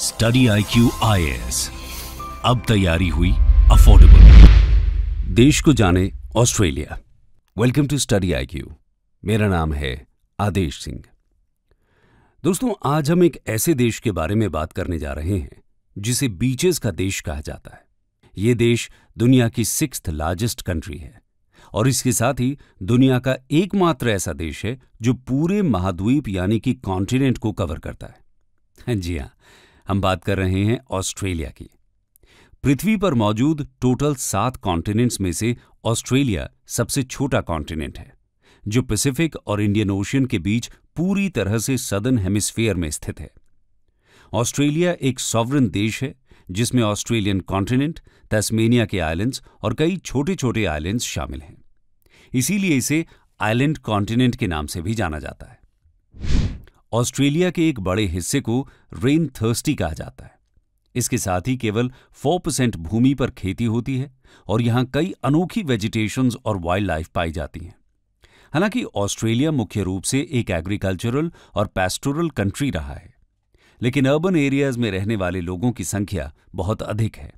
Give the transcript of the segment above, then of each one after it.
study I Q अब तैयारी हुई अफोर्डेबल देश को जाने Australia welcome to study I Q मेरा नाम है आदेश सिंह दोस्तों आज हम एक ऐसे देश के बारे में बात करने जा रहे हैं जिसे बीचेस का देश कहा जाता है ये देश दुनिया की सिक्स लार्जेस्ट कंट्री है और इसके साथ ही दुनिया का एकमात्र ऐसा देश है जो पूरे महाद्वीप यानी कि कॉन्टिनेंट को कवर करता है हाँ जी हाँ हम बात कर रहे हैं ऑस्ट्रेलिया की पृथ्वी पर मौजूद टोटल सात कॉन्टिनेंट्स में से ऑस्ट्रेलिया सबसे छोटा कॉन्टिनेंट है जो पैसिफिक और इंडियन ओशियन के बीच पूरी तरह से सदर्न हेमिस्फीयर में स्थित है ऑस्ट्रेलिया एक सॉवरन देश है जिसमें ऑस्ट्रेलियन कॉन्टिनेंट तस्मेनिया के आइलैंड्स और कई छोटे छोटे आइलैंड्स शामिल हैं इसीलिए इसे आइलैंड कॉन्टिनेंट के नाम से भी जाना जाता है ऑस्ट्रेलिया के एक बड़े हिस्से को रेन थर्स्टी कहा जाता है इसके साथ ही केवल 4 परसेंट भूमि पर खेती होती है और यहाँ कई अनोखी वेजिटेशंस और वाइल्ड लाइफ पाई जाती हैं हालांकि ऑस्ट्रेलिया मुख्य रूप से एक एग्रीकल्चरल और पेस्टोरल कंट्री रहा है लेकिन अर्बन एरियाज में रहने वाले लोगों की संख्या बहुत अधिक है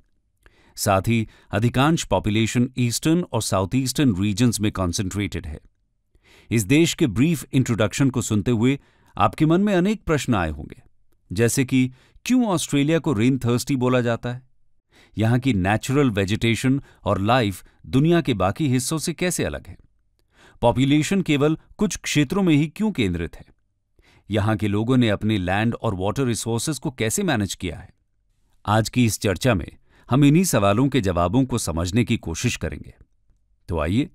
साथ ही अधिकांश पॉपुलेशन ईस्टर्न और साउथ ईस्टर्न रीजन्स में कॉन्सेंट्रेटेड है इस देश के ब्रीफ इंट्रोडक्शन को सुनते हुए आपके मन में अनेक प्रश्न आए होंगे जैसे कि क्यों ऑस्ट्रेलिया को रेन थर्स्टी बोला जाता है यहाँ की नेचुरल वेजिटेशन और लाइफ दुनिया के बाकी हिस्सों से कैसे अलग है पॉपुलेशन केवल कुछ क्षेत्रों में ही क्यों केंद्रित है यहाँ के लोगों ने अपने लैंड और वाटर रिसोर्सेज को कैसे मैनेज किया है आज की इस चर्चा में हम इन्हीं सवालों के जवाबों को समझने की कोशिश करेंगे तो आइए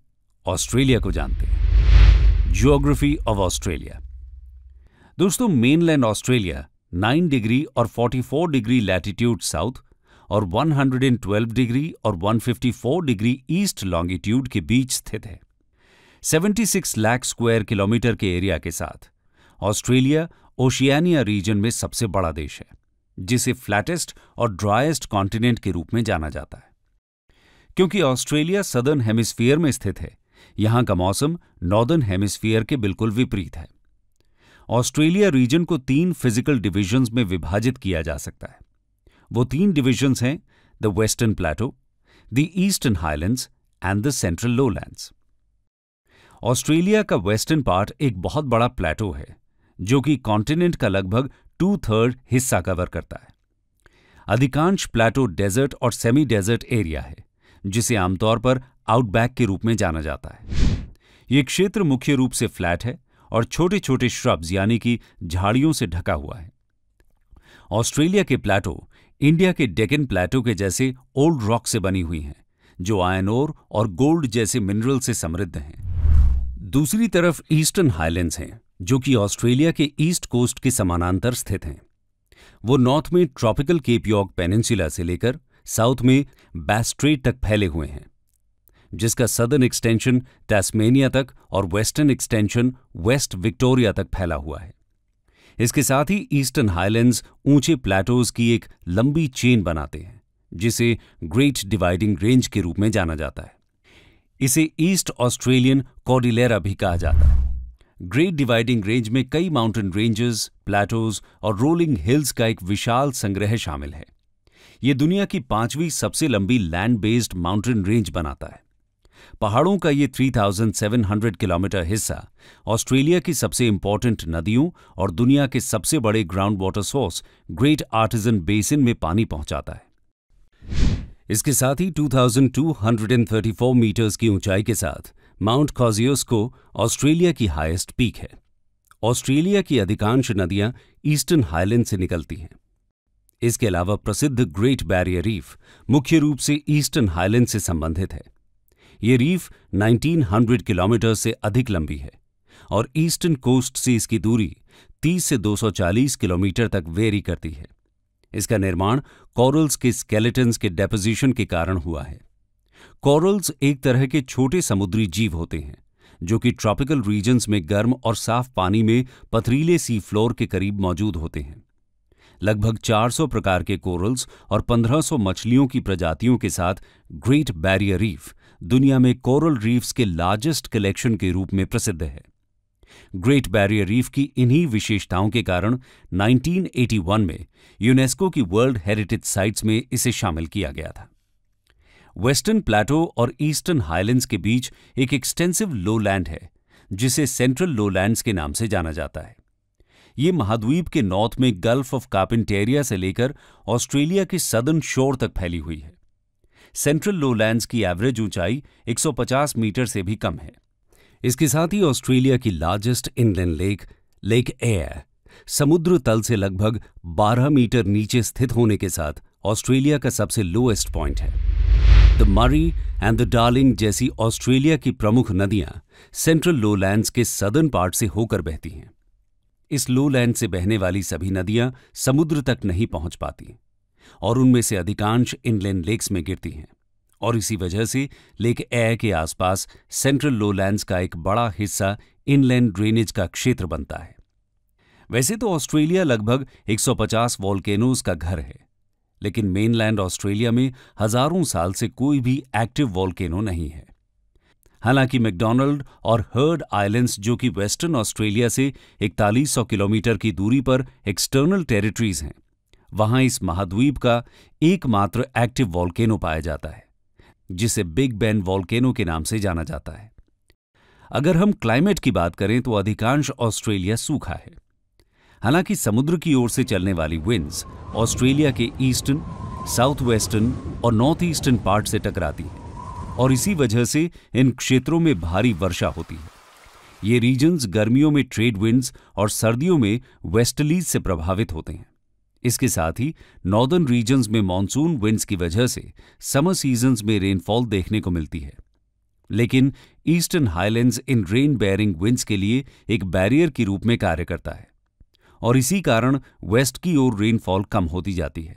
ऑस्ट्रेलिया को जानते हैं जियोग्राफी ऑफ ऑस्ट्रेलिया दोस्तों मेनलैंड ऑस्ट्रेलिया 9 डिग्री और 44 डिग्री लैटिट्यूड साउथ और 112 डिग्री और 154 डिग्री ईस्ट लॉन्गिट्यूड के बीच स्थित है 76 लाख स्क्वायर किलोमीटर के एरिया के साथ ऑस्ट्रेलिया ओशियानिया रीजन में सबसे बड़ा देश है जिसे फ्लैटेस्ट और ड्राइस्ट कॉन्टिनेंट के रूप में जाना जाता है क्योंकि ऑस्ट्रेलिया सदर्न हेमिस्फीयर में स्थित है यहां का मौसम नॉर्दर्न हेमिस्फीयर के बिल्कुल विपरीत है ऑस्ट्रेलिया रीजन को तीन फिजिकल डिविजन्स में विभाजित किया जा सकता है वो तीन डिविजन्स हैं the western plateau the eastern highlands and the central lowlands Australia का वेस्टर्न पार्ट एक बहुत बड़ा प्लेटो है जो कि कॉन्टिनेंट का लगभग टू थर्ड हिस्सा कवर करता है अधिकांश प्लेटो डेजर्ट और सेमी डेजर्ट एरिया है जिसे आमतौर पर आउटबैक के रूप में जाना जाता है ये क्षेत्र मुख्य रूप से फ्लैट है और छोटे छोटे श्रब्स यानी कि झाड़ियों से ढका हुआ है ऑस्ट्रेलिया के प्लेटो इंडिया के डेकन प्लेटो के जैसे ओल्ड रॉक से बनी हुई हैं जो आयन ओर और गोल्ड जैसे मिनरल से समृद्ध हैं दूसरी तरफ ईस्टर्न हाइलैंड्स हैं जो कि ऑस्ट्रेलिया के ईस्ट कोस्ट के समानांतर स्थित हैं वो नॉर्थ में ट्रॉपिकल केपयॉक पेनिनसुला से लेकर साउथ में बैस्ट्रेट तक फैले हुए हैं जिसका सदर्न एक्सटेंशन टैस्मेनिया तक और वेस्टर्न एक्सटेंशन वेस्ट विक्टोरिया तक फैला हुआ है इसके साथ ही ईस्टर्न हाइलैंड्स ऊंचे प्लेटोज की एक लंबी चेन बनाते हैं जिसे ग्रेट डिवाइडिंग रेंज के रूप में जाना जाता है इसे ईस्ट ऑस्ट्रेलियन कॉडिलेरा भी कहा जाता है ग्रेट डिवाइडिंग रेंज में कई माउंटेन रेंजेस प्लेटोज और रोलिंग हिल्स का एक विशाल संग्रह शामिल है ये दुनिया की पांचवी सबसे लंबी लैंड बेस्ड माउंटेन रेंज बनाता है पहाड़ों का ये 3,700 किलोमीटर हिस्सा ऑस्ट्रेलिया की सबसे इम्पोर्टेंट नदियों और दुनिया के सबसे बड़े ground water source great artesian basin में पानी पहुंचाता है इसके साथ ही 2,234 मीटर्स की ऊंचाई के साथ माउंट कॉजियोस को ऑस्ट्रेलिया की हाईएस्ट पीक है ऑस्ट्रेलिया की अधिकांश नदियां ईस्टर्न हाईलैंड से निकलती हैं इसके अलावा प्रसिद्ध ग्रेट बैरियर रीफ मुख्य रूप से ईस्टर्न हाईलैंड से संबंधित है ये रीफ 1900 किलोमीटर से अधिक लंबी है और ईस्टर्न कोस्ट से इसकी दूरी 30 से 240 किलोमीटर तक वेरी करती है इसका निर्माण कॉरल्स के स्केलेटन्स के डेपोजिशन के कारण हुआ है कॉरल्स एक तरह के छोटे समुद्री जीव होते हैं जो कि ट्रॉपिकल रीजन्स में गर्म और साफ पानी में पथरीले सी फ्लोर के करीब मौजूद होते हैं लगभग 400 प्रकार के कोरल्स और 1500 मछलियों की प्रजातियों के साथ ग्रेट बैरियर रीफ दुनिया में कोरल रीफ्स के लार्जेस्ट कलेक्शन के रूप में प्रसिद्ध है ग्रेट बैरियर रीफ की इन्हीं विशेषताओं के कारण 1981 में यूनेस्को की वर्ल्ड हेरिटेज साइट्स में इसे शामिल किया गया था वेस्टर्न प्लेटो और ईस्टर्न हाइलैंड्स के बीच एक एक्सटेंसिव लोलैंड है जिसे सेंट्रल लोलैंड्स के नाम से जाना जाता है ये महाद्वीप के नॉर्थ में गल्फ ऑफ कार्पेंटेरिया से लेकर ऑस्ट्रेलिया के सदर्न शोर तक फैली हुई है सेंट्रल लोलैंड्स की एवरेज ऊंचाई 150 मीटर से भी कम है इसके साथ ही ऑस्ट्रेलिया की largest inland lake lake Eyre समुद्र तल से लगभग 12 मीटर नीचे स्थित होने के साथ ऑस्ट्रेलिया का सबसे लोएस्ट पॉइंट है the Murray and the Darling जैसी ऑस्ट्रेलिया की प्रमुख नदियां सेंट्रल लोलैंड्स के सदर्न पार्ट से होकर बहती हैं इस लोलैंड से बहने वाली सभी नदियां समुद्र तक नहीं पहुंच पाती और उनमें से अधिकांश इनलैंड लेक्स में गिरती हैं और इसी वजह से लेक ए के आसपास सेंट्रल लोलैंड्स का एक बड़ा हिस्सा इनलैंड ड्रेनेज का क्षेत्र बनता है वैसे तो ऑस्ट्रेलिया लगभग 150 वॉल्केनोज का घर है लेकिन मेनलैंड ऑस्ट्रेलिया में हजारों साल से कोई भी एक्टिव वॉल्केनो नहीं है हालांकि मैकडोनल्ड और हर्ड आइलैंड्स जो कि वेस्टर्न ऑस्ट्रेलिया से 4100 किलोमीटर की दूरी पर एक्सटर्नल टेरिटरीज हैं वहां इस महाद्वीप का एकमात्र एक्टिव वॉल्केनो पाया जाता है जिसे बिग बैन वॉल्केनो के नाम से जाना जाता है अगर हम क्लाइमेट की बात करें तो अधिकांश ऑस्ट्रेलिया सूखा है हालांकि समुद्र की ओर से चलने वाली विंड्स ऑस्ट्रेलिया के ईस्टर्न साउथ वेस्टर्न और नॉर्थ ईस्टर्न पार्ट से टकराती है और इसी वजह से इन क्षेत्रों में भारी वर्षा होती है ये रीजन्स गर्मियों में ट्रेड विंड्स और सर्दियों में वेस्टलीज से प्रभावित होते हैं इसके साथ ही नॉर्दर्न रीजन्स में मानसून विंड्स की वजह से समर सीजन्स में रेनफॉल देखने को मिलती है लेकिन ईस्टर्न हाईलैंड इन रेन बेयरिंग विंड्स के लिए एक बैरियर के रूप में कार्य करता है और इसी कारण वेस्ट की ओर रेनफॉल कम होती जाती है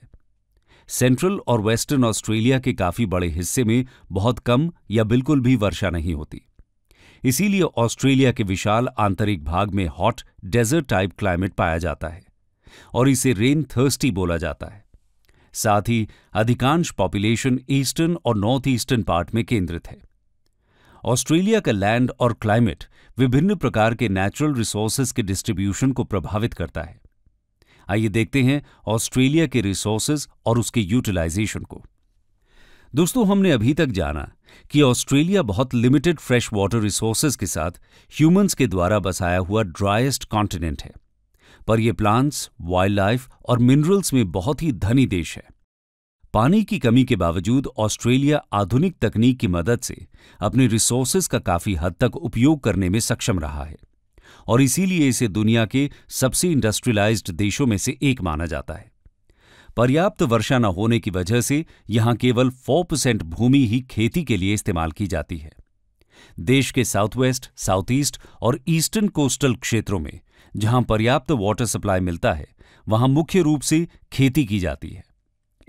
सेंट्रल और वेस्टर्न ऑस्ट्रेलिया के काफी बड़े हिस्से में बहुत कम या बिल्कुल भी वर्षा नहीं होती इसीलिए ऑस्ट्रेलिया के विशाल आंतरिक भाग में हॉट डेजर्ट टाइप क्लाइमेट पाया जाता है और इसे रेन थर्स्टी बोला जाता है साथ ही अधिकांश पॉपुलेशन ईस्टर्न और नॉर्थ ईस्टर्न पार्ट में केंद्रित है ऑस्ट्रेलिया का लैंड और क्लाइमेट विभिन्न प्रकार के नेचुरल रिसोर्सेज के डिस्ट्रीब्यूशन को प्रभावित करता है आइए देखते हैं ऑस्ट्रेलिया के रिसोर्सेज और उसके यूटिलाइजेशन को दोस्तों हमने अभी तक जाना कि ऑस्ट्रेलिया बहुत लिमिटेड फ्रेश वाटर रिसोर्सेज के साथ ह्यूमंस के द्वारा बसाया हुआ ड्राइस्ट कॉन्टिनेंट है पर यह प्लांट्स वाइल्ड लाइफ और मिनरल्स में बहुत ही धनी देश है पानी की कमी के बावजूद ऑस्ट्रेलिया आधुनिक तकनीक की मदद से अपने रिसोर्सेज का काफी हद तक उपयोग करने में सक्षम रहा है और इसीलिए इसे दुनिया के सबसे इंडस्ट्रियलाइज्ड देशों में से एक माना जाता है पर्याप्त वर्षा न होने की वजह से यहां केवल 4 परसेंट भूमि ही खेती के लिए इस्तेमाल की जाती है देश के साउथवेस्ट साउथ ईस्ट और ईस्टर्न कोस्टल क्षेत्रों में जहां पर्याप्त वाटर सप्लाई मिलता है वहां मुख्य रूप से खेती की जाती है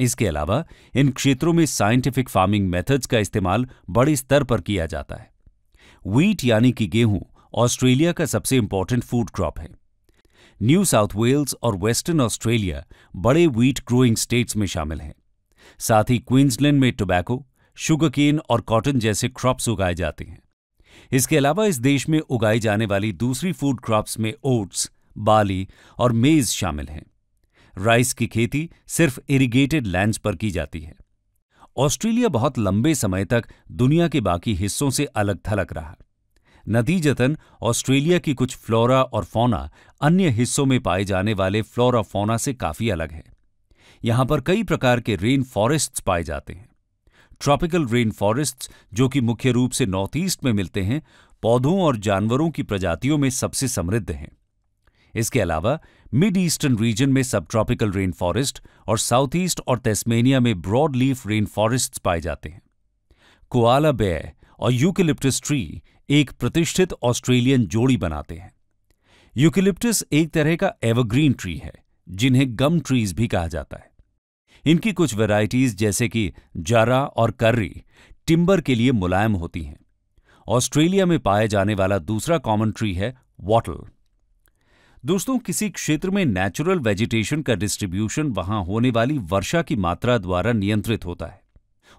इसके अलावा इन क्षेत्रों में साइंटिफिक फार्मिंग मेथड्स का इस्तेमाल बड़े स्तर पर किया जाता है वीट यानी कि गेहूं ऑस्ट्रेलिया का सबसे इंपॉर्टेंट फूड क्रॉप है न्यू साउथ वेल्स और वेस्टर्न ऑस्ट्रेलिया बड़े वीट ग्रोइंग स्टेट्स में शामिल हैं साथ ही क्वींसलैंड में टोबैको शुगरकेन और कॉटन जैसे क्रॉप्स उगाए जाते हैं इसके अलावा इस देश में उगाई जाने वाली दूसरी फूड क्रॉप्स में ओट्स बाली और मेज शामिल हैं राइस की खेती सिर्फ इरिगेटेड लैंड्स पर की जाती है ऑस्ट्रेलिया बहुत लंबे समय तक दुनिया के बाकी हिस्सों से अलग थलग रहा नतीजतन ऑस्ट्रेलिया की कुछ फ्लोरा और फौना अन्य हिस्सों में पाए जाने वाले फ्लोरा फौना से काफी अलग है यहां पर कई प्रकार के रेन फॉरेस्ट्स पाए जाते हैं ट्रॉपिकल रेन फॉरेस्ट्स जो कि मुख्य रूप से नॉर्थ ईस्ट में मिलते हैं पौधों और जानवरों की प्रजातियों में सबसे समृद्ध हैं इसके अलावा मिड ईस्टर्न रीजन में सब ट्रॉपिकल रेन फॉरेस्ट और साउथ ईस्ट और तेस्मेनिया में ब्रॉड लीफ रेन फॉरेस्ट पाए जाते हैं कोआला बेय और यूकिलिप्टिस ट्री एक प्रतिष्ठित ऑस्ट्रेलियन जोड़ी बनाते हैं यूकिलिप्टिस एक तरह का एवरग्रीन ट्री है जिन्हें गम ट्रीज भी कहा जाता है इनकी कुछ वैरायटीज जैसे कि जारा और कर्री टिम्बर के लिए मुलायम होती हैं ऑस्ट्रेलिया में पाए जाने वाला दूसरा कॉमन ट्री है वॉटल दोस्तों किसी क्षेत्र में नेचुरल वेजिटेशन का डिस्ट्रीब्यूशन वहां होने वाली वर्षा की मात्रा द्वारा नियंत्रित होता है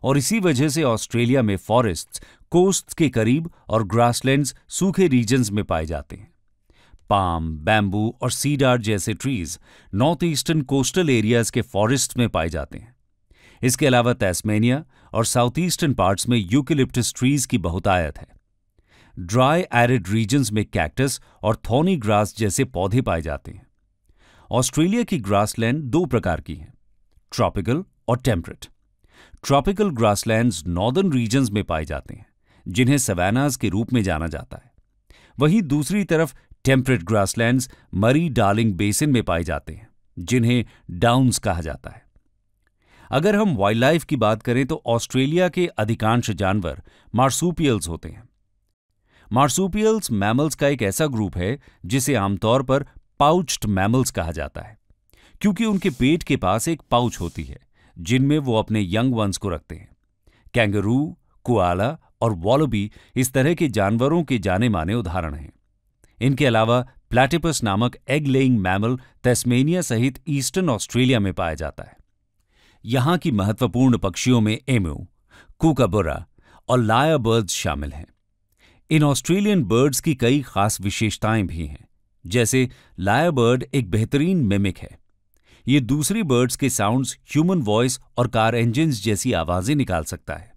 और इसी वजह से ऑस्ट्रेलिया में फॉरेस्ट्स कोस्ट के करीब और ग्रासलैंड्स सूखे रीजन्स में पाए जाते हैं पाम बैम्बू और सीडार जैसे trees north eastern coastal areas के फॉरेस्ट में पाए जाते हैं इसके अलावा तेस्मेनिया और साउथ ईस्टर्न पार्ट्स में यूकिलिप्टस ट्रीज की बहुतायत है ड्राई एरिड रीजन्स में कैक्टस और थॉनी ग्रास जैसे पौधे पाए जाते हैं ऑस्ट्रेलिया की ग्रासलैंड दो प्रकार की हैं ट्रॉपिकल और temperate tropical grasslands northern regions में पाए जाते हैं जिन्हें सवैनाज के रूप में जाना जाता है वहीं दूसरी तरफ temperate grasslands Murray Darling basin में पाए जाते हैं जिन्हें डाउन्स कहा जाता है अगर हम वाइल्ड लाइफ की बात करें तो ऑस्ट्रेलिया के अधिकांश जानवर मार्सूपियल्स होते हैं मार्सूपियल्स मैमल्स का एक ऐसा ग्रुप है जिसे आमतौर पर पाउच्ड मैमल्स कहा जाता है क्योंकि उनके पेट के पास एक पाउच होती है जिनमें वो अपने यंग वंस को रखते हैं कैंगरू कुआला और वॉलोबी इस तरह के जानवरों के जाने माने उदाहरण हैं इनके अलावा प्लेटिपस नामक एग लेइंग मैमल तेस्मेनिया सहित ईस्टर्न ऑस्ट्रेलिया में पाया जाता है यहां की महत्वपूर्ण पक्षियों में एम्यू कुकाबुरा और लाया बर्ड्स शामिल हैं इन ऑस्ट्रेलियन बर्ड्स की कई खास विशेषताएं भी हैं जैसे लाया बर्ड एक बेहतरीन मेमिक है ये दूसरी बर्ड्स के साउंड्स ह्यूमन वॉइस और कार इंजिन जैसी आवाजें निकाल सकता है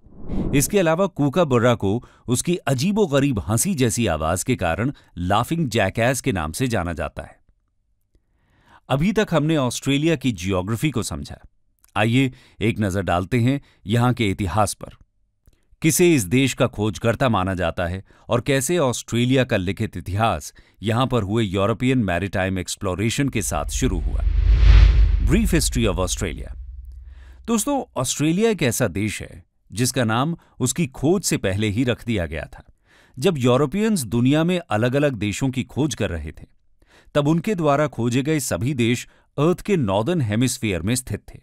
इसके अलावा कूका बुर्रा को उसकी अजीबो गरीब हंसी जैसी आवाज के कारण लाफिंग जैकैस के नाम से जाना जाता है अभी तक हमने ऑस्ट्रेलिया की जियोग्राफी को समझा आइए एक नजर डालते हैं यहां के इतिहास पर किसे इस देश का खोजकर्ता माना जाता है और कैसे ऑस्ट्रेलिया का लिखित इतिहास यहां पर हुए यूरोपियन मैरिटाइम एक्सप्लोरेशन के साथ शुरू हुआ ब्रीफ हिस्ट्री ऑफ ऑस्ट्रेलिया दोस्तों ऑस्ट्रेलिया एक ऐसा देश है जिसका नाम उसकी खोज से पहले ही रख दिया गया था जब यूरोपियंस दुनिया में अलग अलग देशों की खोज कर रहे थे तब उनके द्वारा खोजे गए सभी देश अर्थ के नॉर्दर्न हेमिस्फीयर में स्थित थे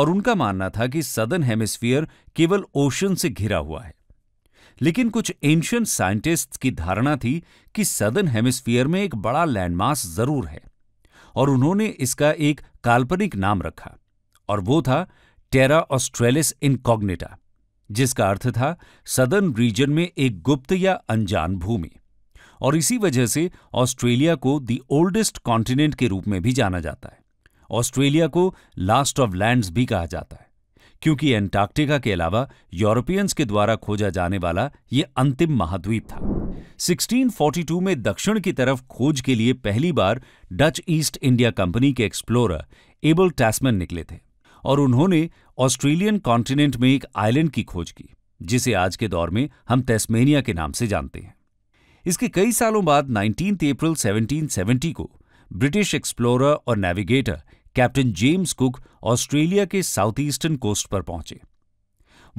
और उनका मानना था कि सदर्न हेमिस्फीयर केवल ओशन से घिरा हुआ है लेकिन कुछ एंशियंट साइंटिस्ट्स की धारणा थी कि सदर्न हेमिस्फीयर में एक बड़ा लैंडमास जरूर है और उन्होंने इसका एक काल्पनिक नाम रखा और वो था टेरा ऑस्ट्रेलिस इनकॉग्नेटा जिसका अर्थ था सदर्न रीजन में एक गुप्त या अनजान भूमि और इसी वजह से ऑस्ट्रेलिया को दी ओल्डेस्ट कॉन्टिनेंट के रूप में भी जाना जाता है ऑस्ट्रेलिया को लास्ट ऑफ लैंड्स भी कहा जाता है क्योंकि एंटार्क्टिका के अलावा यूरोपियंस के द्वारा खोजा जाने वाला ये अंतिम महाद्वीप था 1642 में दक्षिण की तरफ खोज के लिए पहली बार डच ईस्ट इंडिया कंपनी के एक्सप्लोरर एबल टैस्मन निकले थे और उन्होंने ऑस्ट्रेलियन कॉन्टिनेंट में एक आइलैंड की खोज की जिसे आज के दौर में हम तेस्मेनिया के नाम से जानते हैं इसके कई सालों बाद 19 अप्रैल 1770 को ब्रिटिश एक्सप्लोरर और navigator captain James Cook Australia के साउथ ईस्टर्न कोस्ट पर पहुंचे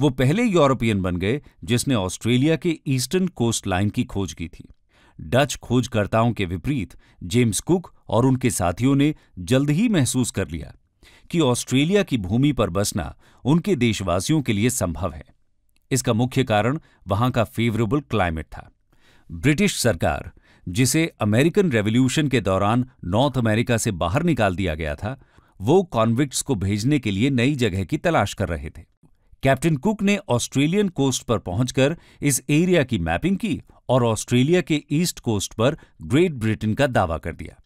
वो पहले यूरोपियन बन गए जिसने ऑस्ट्रेलिया के ईस्टर्न कोस्ट लाइन की खोज की थी डच खोजकर्ताओं के विपरीत जेम्स कुक और उनके साथियों ने जल्द ही महसूस कर लिया कि ऑस्ट्रेलिया की भूमि पर बसना उनके देशवासियों के लिए संभव है इसका मुख्य कारण वहां का फेवरेबल क्लाइमेट था ब्रिटिश सरकार जिसे अमेरिकन रेवोल्यूशन के दौरान नॉर्थ अमेरिका से बाहर निकाल दिया गया था वो कॉन्विक्ट्स को भेजने के लिए नई जगह की तलाश कर रहे थे कैप्टन कुक ने ऑस्ट्रेलियन कोस्ट पर पहुंचकर इस एरिया की मैपिंग की और ऑस्ट्रेलिया के ईस्ट कोस्ट पर ग्रेट ब्रिटेन का दावा कर दिया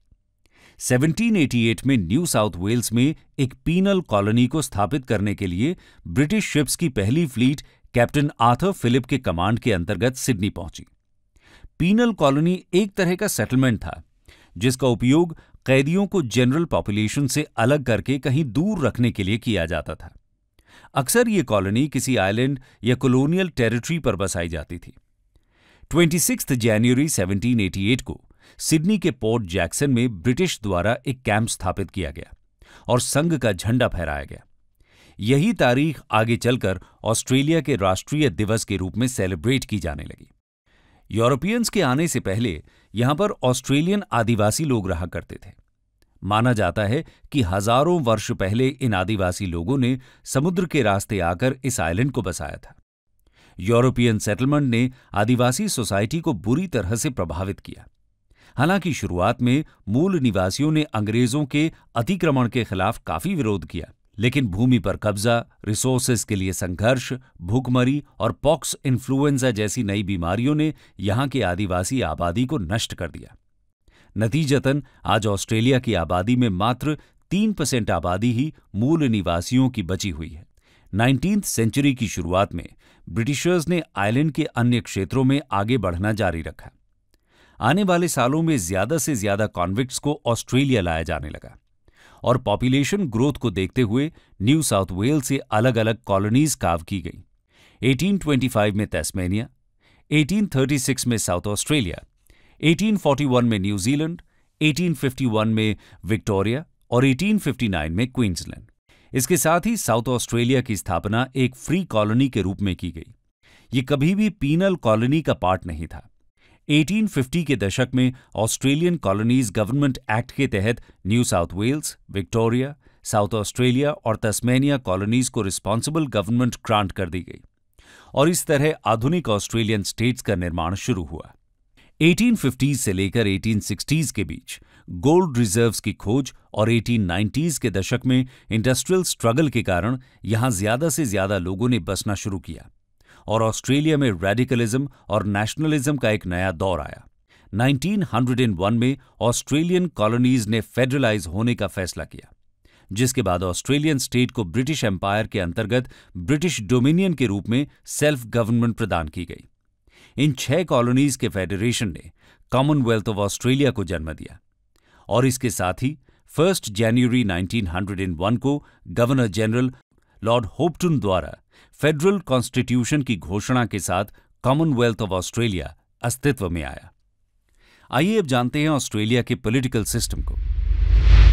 1788 में न्यू साउथ वेल्स में एक पीनल कॉलोनी को स्थापित करने के लिए ब्रिटिश शिप्स की पहली फ्लीट कैप्टन आर्थर फिलिप के कमांड के अंतर्गत सिडनी पहुंची पीनल कॉलोनी एक तरह का सेटलमेंट था जिसका उपयोग कैदियों को जनरल पॉपुलेशन से अलग करके कहीं दूर रखने के लिए किया जाता था अक्सर ये कॉलोनी किसी आइलैंड या कॉलोनियल टेरिटरी पर बसाई जाती थी ट्वेंटी जनवरी 1788 को सिडनी के पोर्ट जैक्सन में ब्रिटिश द्वारा एक कैंप स्थापित किया गया और संघ का झंडा फहराया गया यही तारीख आगे चलकर ऑस्ट्रेलिया के राष्ट्रीय दिवस के रूप में सेलिब्रेट की जाने लगी यूरोपियंस के आने से पहले यहां पर ऑस्ट्रेलियन आदिवासी लोग रहा करते थे माना जाता है कि हजारों वर्ष पहले इन आदिवासी लोगों ने समुद्र के रास्ते आकर इस आइलैंड को बसाया था यूरोपियन सेटलमेंट ने आदिवासी सोसाइटी को बुरी तरह से प्रभावित किया हालांकि शुरुआत में मूल निवासियों ने अंग्रेजों के अतिक्रमण के खिलाफ काफी विरोध किया लेकिन भूमि पर कब्जा रिसोर्सेज के लिए संघर्ष भूखमरी और पॉक्स इन्फ्लुएंजा जैसी नई बीमारियों ने यहाँ की आदिवासी आबादी को नष्ट कर दिया नतीजतन आज ऑस्ट्रेलिया की आबादी में मात्र तीन परसेंट आबादी ही मूल निवासियों की बची हुई है नाइनटीन्थ सेंचुरी की शुरुआत में ब्रिटिशर्स ने आइलैंड के अन्य क्षेत्रों में आगे बढ़ना जारी रखा आने वाले सालों में ज्यादा से ज्यादा कॉन्विक्ट्स को ऑस्ट्रेलिया लाया जाने लगा और पॉपुलेशन ग्रोथ को देखते हुए न्यू साउथ वेल्स से अलग अलग कॉलोनीज काव की गई 1825 में तेस्मेनिया 1836 में साउथ ऑस्ट्रेलिया 1841 में न्यूजीलैंड 1851 में विक्टोरिया और 1859 में क्वींसलैंड इसके साथ ही साउथ ऑस्ट्रेलिया की स्थापना एक फ्री कॉलोनी के रूप में की गई ये कभी भी पीनल कॉलोनी का पार्ट नहीं था 1850 के दशक में ऑस्ट्रेलियन कॉलोनीज गवर्नमेंट एक्ट के तहत New South Wales Victoria South Australia और तस्मेनिया कॉलोनीज को रिस्पॉन्सिबल गवर्नमेंट ग्रांट कर दी गई और इस तरह आधुनिक ऑस्ट्रेलियन स्टेट्स का निर्माण शुरू हुआ 1850s से लेकर 1860s के बीच गोल्ड रिजर्व्स की खोज और 1890s के दशक में इंडस्ट्रियल स्ट्रगल के कारण यहां ज्यादा से ज्यादा लोगों ने बसना शुरू किया और ऑस्ट्रेलिया में रेडिकलिज्म और नेशनलिज्म का एक नया दौर आया 1901 में ऑस्ट्रेलियन कॉलोनीज ने फेडरलाइज होने का फैसला किया जिसके बाद ऑस्ट्रेलियन स्टेट को ब्रिटिश एम्पायर के अंतर्गत ब्रिटिश डोमिनियन के रूप में सेल्फ गवर्नमेंट प्रदान की गई इन छह कॉलोनीज के फेडरेशन ने कॉमनवेल्थ ऑफ ऑस्ट्रेलिया को जन्म दिया और इसके साथ ही फर्स्ट जनवरी 1901 को गवर्नर जनरल लॉर्ड होप्टन द्वारा फेडरल कॉन्स्टिट्यूशन की घोषणा के साथ कॉमनवेल्थ ऑफ ऑस्ट्रेलिया अस्तित्व में आया आइए अब जानते हैं ऑस्ट्रेलिया के पॉलिटिकल सिस्टम को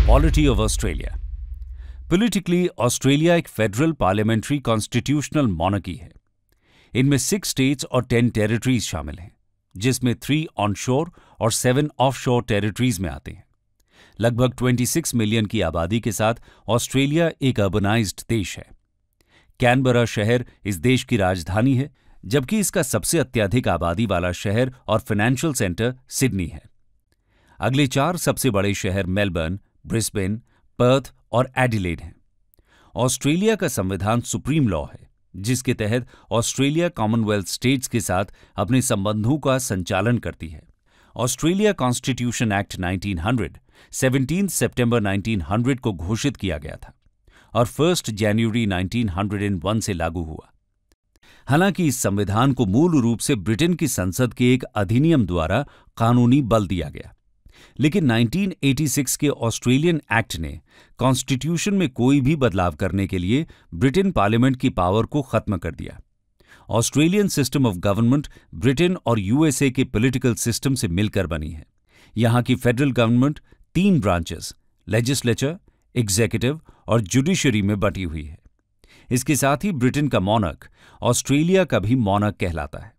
polity of Australia politically Australia एक फेडरल पार्लियामेंट्री कॉन्स्टिट्यूशनल मोनकी है इनमें सिक्स स्टेट्स और टेन टेरिटरीज शामिल हैं जिसमें थ्री ऑनशोर और सेवन ऑफशोर टेरिटरीज में आते हैं लगभग 26 मिलियन की आबादी के साथ ऑस्ट्रेलिया एक अर्बनाइज्ड देश है कैनबरा शहर इस देश की राजधानी है जबकि इसका सबसे अत्यधिक आबादी वाला शहर और फाइनेंशियल सेंटर सिडनी है अगले चार सबसे बड़े शहर मेलबर्न ब्रिस्बेन पर्थ और एडिलेड हैं ऑस्ट्रेलिया का संविधान सुप्रीम लॉ है जिसके तहत ऑस्ट्रेलिया कॉमनवेल्थ स्टेट्स के साथ अपने संबंधों का संचालन करती है ऑस्ट्रेलिया कॉन्स्टिट्यूशन एक्ट 1900 17 सितंबर 1900 को घोषित किया गया था और 1 जनवरी 1901 से लागू हुआ हालांकि इस संविधान को मूल रूप से ब्रिटेन की संसद के एक अधिनियम द्वारा कानूनी बल दिया गया लेकिन 1986 के ऑस्ट्रेलियन एक्ट ने कॉन्स्टिट्यूशन में कोई भी बदलाव करने के लिए ब्रिटेन पार्लियामेंट की पावर को खत्म कर दिया Australian system of government Britain और यूएसए के पॉलिटिकल सिस्टम से मिलकर बनी है यहां की फेडरल गवर्नमेंट तीन ब्रांचेस लेजिस्लेचर एग्जीक्यूटिव और जुडिशरी में बटी हुई है इसके साथ ही ब्रिटेन का मॉनक ऑस्ट्रेलिया का भी मॉनक कहलाता है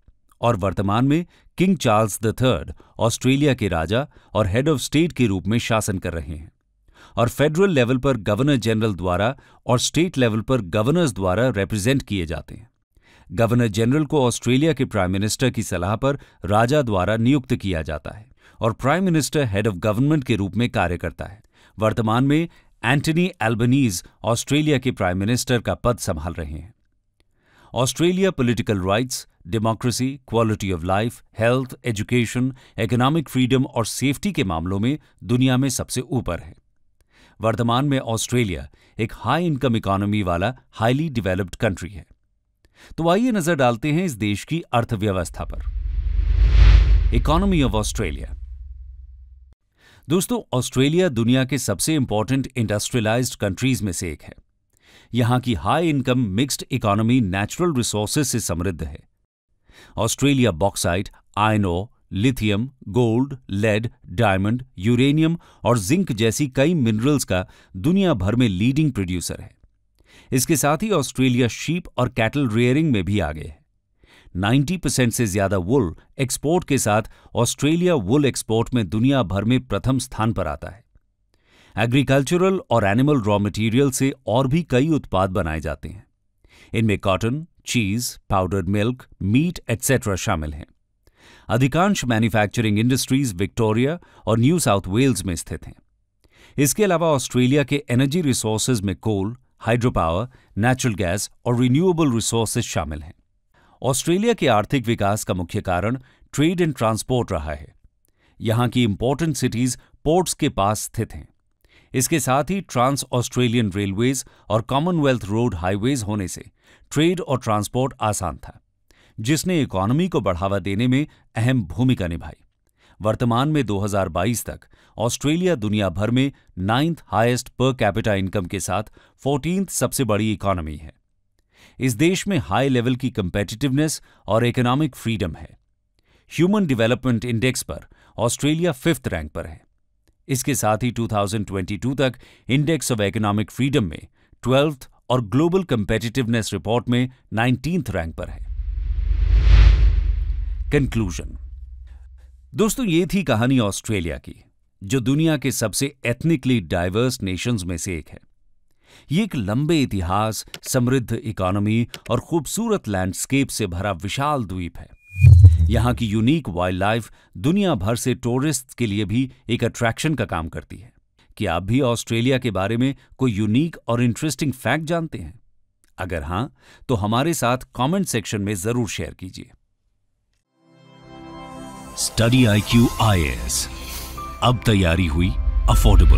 और वर्तमान में King Charles the third Australia के राजा और हेड ऑफ स्टेट के रूप में शासन कर रहे हैं और फेडरल लेवल पर गवर्नर जनरल द्वारा और स्टेट लेवल पर गवर्नर्स द्वारा रिप्रेजेंट किए जाते हैं गवर्नर जनरल को ऑस्ट्रेलिया के प्राइम मिनिस्टर की सलाह पर राजा द्वारा नियुक्त किया जाता है और prime minister head of government के रूप में कार्य करता है वर्तमान में एंटनी एल्बनीज ऑस्ट्रेलिया के प्राइम मिनिस्टर का पद संभाल रहे हैं Australia political rights democracy quality of life health education economic freedom और सेफ्टी के मामलों में दुनिया में सबसे ऊपर है वर्तमान में ऑस्ट्रेलिया एक हाई इनकम इकोनॉमी वाला हाईली डेवलप्ड कंट्री है तो आइए नजर डालते हैं इस देश की अर्थव्यवस्था पर इकोनॉमी ऑफ ऑस्ट्रेलिया दोस्तों ऑस्ट्रेलिया दुनिया के सबसे इंपॉर्टेंट इंडस्ट्रियलाइज्ड कंट्रीज में से एक है यहां की high income mixed economy natural resources से समृद्ध है ऑस्ट्रेलिया बॉक्साइट आयनो lithium gold lead diamond uranium और जिंक जैसी कई मिनरल्स का दुनिया भर में लीडिंग प्रोड्यूसर है इसके साथ ही ऑस्ट्रेलिया शीप और कैटल रेयरिंग में भी आगे है 90% से ज्यादा वुल एक्सपोर्ट के साथ ऑस्ट्रेलिया वुल एक्सपोर्ट में दुनिया भर में प्रथम स्थान पर आता है एग्रीकल्चरल और एनिमल रॉ मटेरियल से और भी कई उत्पाद बनाए जाते हैं इनमें कॉटन चीज पाउडर्ड मिल्क मीट एट्सेट्रा शामिल हैं अधिकांश मैन्युफैक्चरिंग इंडस्ट्रीज विक्टोरिया और न्यू साउथ वेल्स में स्थित हैं इसके अलावा ऑस्ट्रेलिया के एनर्जी रिसोर्सेज में कोल हाइड्रोपावर नेचुरल गैस और रिन्यूएबल रिसोर्सेज शामिल हैं ऑस्ट्रेलिया के आर्थिक विकास का मुख्य कारण ट्रेड एंड ट्रांसपोर्ट रहा है यहां की इंपॉर्टेंट सिटीज पोर्ट्स के पास स्थित हैं इसके साथ ही ट्रांस ऑस्ट्रेलियन रेलवेज और कॉमनवेल्थ रोड हाईवेज होने से ट्रेड और ट्रांसपोर्ट आसान था जिसने इकोनॉमी को बढ़ावा देने में अहम भूमिका निभाई वर्तमान में 2022 तक ऑस्ट्रेलिया दुनिया भर में ninth highest per capita income के साथ फोर्टीन्थ सबसे बड़ी इकोनॉमी है इस देश में हाई लेवल की कंपेटिटिवनेस और इकोनॉमिक फ्रीडम है ह्यूमन डेवलपमेंट इंडेक्स पर ऑस्ट्रेलिया फिफ्थ रैंक पर है इसके साथ ही 2022 तक इंडेक्स ऑफ इकोनॉमिक फ्रीडम में ट्वेल्थ और ग्लोबल कंपेटिटिवनेस रिपोर्ट में नाइनटीन रैंक पर है कंक्लूजन दोस्तों ये थी कहानी ऑस्ट्रेलिया की जो दुनिया के सबसे एथनिकली डाइवर्स नेशंस में से एक है ये एक लंबे इतिहास समृद्ध इकोनॉमी और खूबसूरत लैंडस्केप से भरा विशाल द्वीप है यहाँ की यूनिक वाइल्ड लाइफ दुनिया भर से टूरिस्ट के लिए भी एक अट्रैक्शन का काम करती है कि आप भी ऑस्ट्रेलिया के बारे में कोई यूनिक और इंटरेस्टिंग फैक्ट जानते हैं अगर हां तो हमारे साथ कमेंट सेक्शन में जरूर शेयर कीजिए study I Q I S अब तैयारी हुई अफोर्डेबल